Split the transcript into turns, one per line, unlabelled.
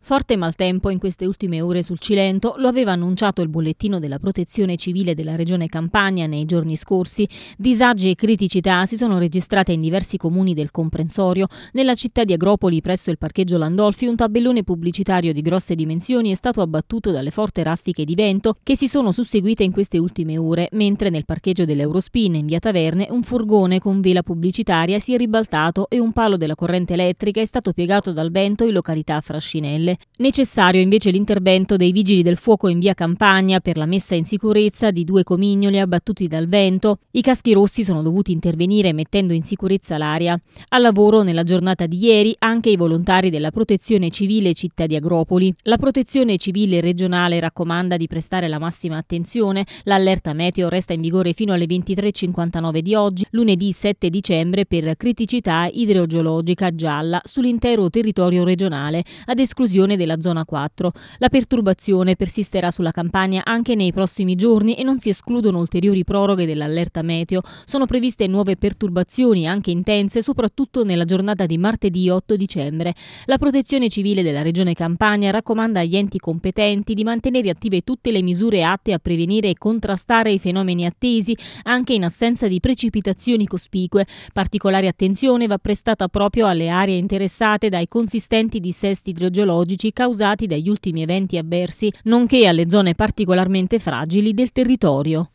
Forte maltempo in queste ultime ore sul Cilento lo aveva annunciato il bollettino della protezione civile della regione Campania nei giorni scorsi. Disagi e criticità si sono registrate in diversi comuni del comprensorio. Nella città di Agropoli, presso il parcheggio Landolfi, un tabellone pubblicitario di grosse dimensioni è stato abbattuto dalle forti raffiche di vento che si sono susseguite in queste ultime ore, mentre nel parcheggio dell'Eurospin in via Taverne un furgone con vela pubblicitaria si è ribaltato e un palo della corrente elettrica è stato piegato dal vento in località Frascinelli. Ville. Necessario invece l'intervento dei vigili del fuoco in via Campagna per la messa in sicurezza di due comignoli abbattuti dal vento. I caschi rossi sono dovuti intervenire mettendo in sicurezza l'aria. Al lavoro nella giornata di ieri anche i volontari della Protezione Civile Città di Agropoli. La Protezione Civile regionale raccomanda di prestare la massima attenzione. L'allerta meteo resta in vigore fino alle 23.59 di oggi, lunedì 7 dicembre, per criticità idrogeologica gialla sull'intero territorio regionale, ad esclusione l'esclusione della zona 4. La perturbazione persisterà sulla Campania anche nei prossimi giorni e non si escludono ulteriori proroghe dell'allerta meteo. Sono previste nuove perturbazioni anche intense, soprattutto nella giornata di martedì 8 dicembre. La Protezione Civile della Regione Campania raccomanda agli enti competenti di mantenere attive tutte le misure atte a prevenire e contrastare i fenomeni attesi anche in assenza di precipitazioni cospicue. Particolare attenzione va prestata proprio alle aree interessate dai consistenti dissesti idrogeologici ecologici causati dagli ultimi eventi avversi, nonché alle zone particolarmente fragili del territorio.